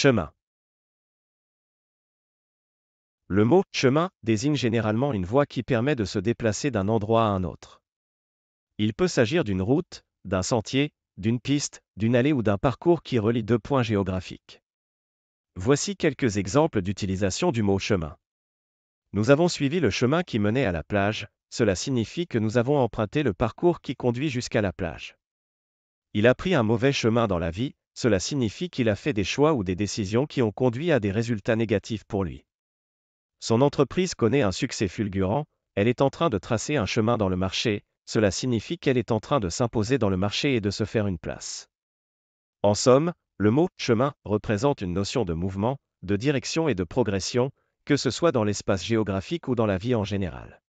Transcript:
Chemin. Le mot chemin désigne généralement une voie qui permet de se déplacer d'un endroit à un autre. Il peut s'agir d'une route, d'un sentier, d'une piste, d'une allée ou d'un parcours qui relie deux points géographiques. Voici quelques exemples d'utilisation du mot chemin. Nous avons suivi le chemin qui menait à la plage, cela signifie que nous avons emprunté le parcours qui conduit jusqu'à la plage il a pris un mauvais chemin dans la vie, cela signifie qu'il a fait des choix ou des décisions qui ont conduit à des résultats négatifs pour lui. Son entreprise connaît un succès fulgurant, elle est en train de tracer un chemin dans le marché, cela signifie qu'elle est en train de s'imposer dans le marché et de se faire une place. En somme, le mot chemin représente une notion de mouvement, de direction et de progression, que ce soit dans l'espace géographique ou dans la vie en général.